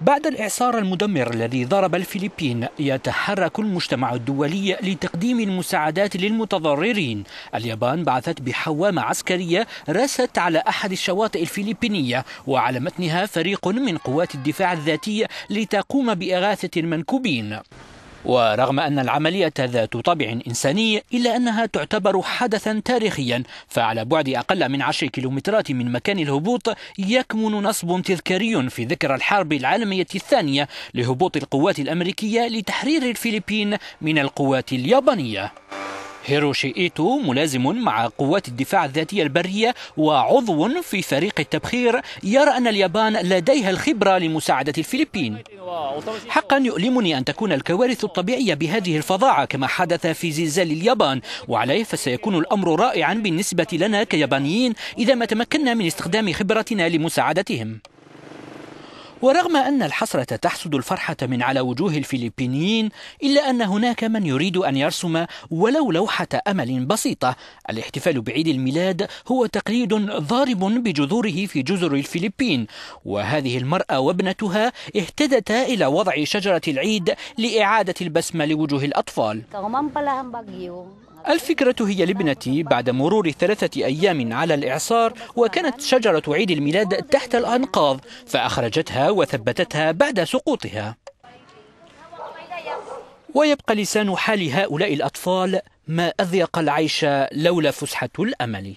بعد الإعصار المدمر الذي ضرب الفلبين يتحرك المجتمع الدولي لتقديم المساعدات للمتضررين اليابان بعثت بحوامة عسكرية رست على أحد الشواطئ الفلبينية وعلى متنها فريق من قوات الدفاع الذاتي لتقوم بإغاثة المنكوبين ورغم أن العملية ذات طابع إنساني إلا أنها تعتبر حدثا تاريخيا فعلى بعد أقل من 10 كيلومترات من مكان الهبوط يكمن نصب تذكاري في ذكرى الحرب العالمية الثانية لهبوط القوات الأمريكية لتحرير الفلبين من القوات اليابانية هيروشي إيتو ملازم مع قوات الدفاع الذاتية البرية وعضو في فريق التبخير يرى أن اليابان لديها الخبرة لمساعدة الفلبين حقا يؤلمني أن تكون الكوارث الطبيعية بهذه الفظاعة كما حدث في زلزال اليابان وعليه فسيكون الأمر رائعا بالنسبة لنا كيابانيين إذا ما تمكنا من استخدام خبرتنا لمساعدتهم ورغم أن الحسرة تحسد الفرحة من على وجوه الفلبينيين إلا أن هناك من يريد أن يرسم ولو لوحة أمل بسيطة الاحتفال بعيد الميلاد هو تقليد ضارب بجذوره في جزر الفلبين وهذه المرأة وابنتها اهتدتا إلى وضع شجرة العيد لإعادة البسمة لوجوه الأطفال الفكرة هي لابنتي بعد مرور ثلاثة أيام على الإعصار وكانت شجرة عيد الميلاد تحت الأنقاض فأخرجتها وثبتتها بعد سقوطها ويبقى لسان حال هؤلاء الأطفال ما أضيق العيش لولا فسحة الأمل